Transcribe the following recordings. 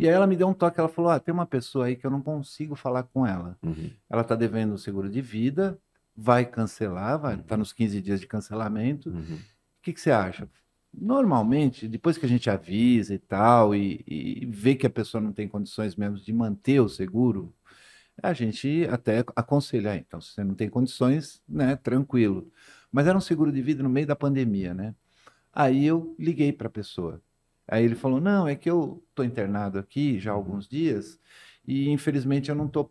E aí ela me deu um toque, ela falou: ah, tem uma pessoa aí que eu não consigo falar com ela. Uhum. Ela está devendo o seguro de vida, vai cancelar, vai, tá uhum. nos 15 dias de cancelamento. Uhum. O uhum. que, que você acha? Normalmente, depois que a gente avisa e tal, e, e vê que a pessoa não tem condições mesmo de manter o seguro, a gente até aconselha, ah, então, se você não tem condições, né, tranquilo. Mas era um seguro de vida no meio da pandemia, né? Aí eu liguei para a pessoa. Aí ele falou: Não, é que eu estou internado aqui já há uhum. alguns dias e infelizmente eu não estou.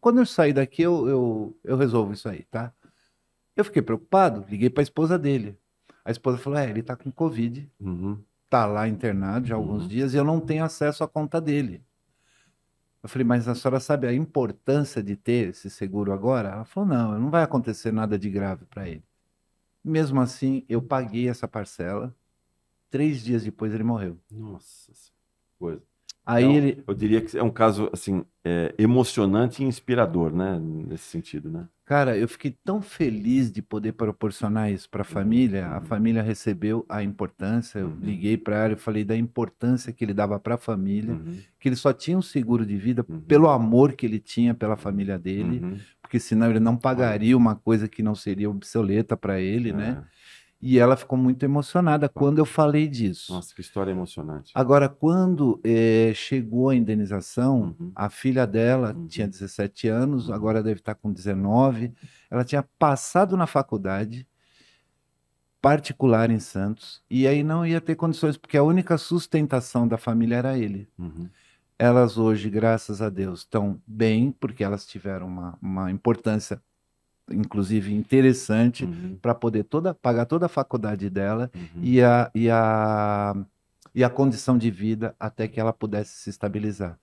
Quando eu sair daqui, eu, eu, eu resolvo isso aí, tá? Eu fiquei preocupado, liguei para a esposa dele. A esposa falou: É, ele está com Covid, uhum. tá lá internado já há alguns uhum. dias e eu não tenho acesso à conta dele. Eu falei, mas a senhora sabe a importância de ter esse seguro agora? Ela falou, não, não vai acontecer nada de grave para ele. Mesmo assim, eu paguei essa parcela Três dias depois ele morreu. Nossa, coisa. Aí então, ele... Eu diria que é um caso assim é, emocionante e inspirador, né? Nesse sentido, né? Cara, eu fiquei tão feliz de poder proporcionar isso para a uhum. família. A uhum. família recebeu a importância. Eu uhum. liguei para ela e falei da importância que ele dava para a família, uhum. que ele só tinha um seguro de vida uhum. pelo amor que ele tinha pela família dele, uhum. porque senão ele não pagaria uma coisa que não seria obsoleta para ele, né? É. E ela ficou muito emocionada quando eu falei disso. Nossa, que história emocionante. Agora, quando é, chegou a indenização, uhum. a filha dela uhum. tinha 17 anos, uhum. agora deve estar tá com 19. Ela tinha passado na faculdade particular em Santos e aí não ia ter condições, porque a única sustentação da família era ele. Uhum. Elas hoje, graças a Deus, estão bem, porque elas tiveram uma, uma importância inclusive interessante uhum. para poder toda pagar toda a faculdade dela uhum. e, a, e, a, e a condição de vida até que ela pudesse se estabilizar.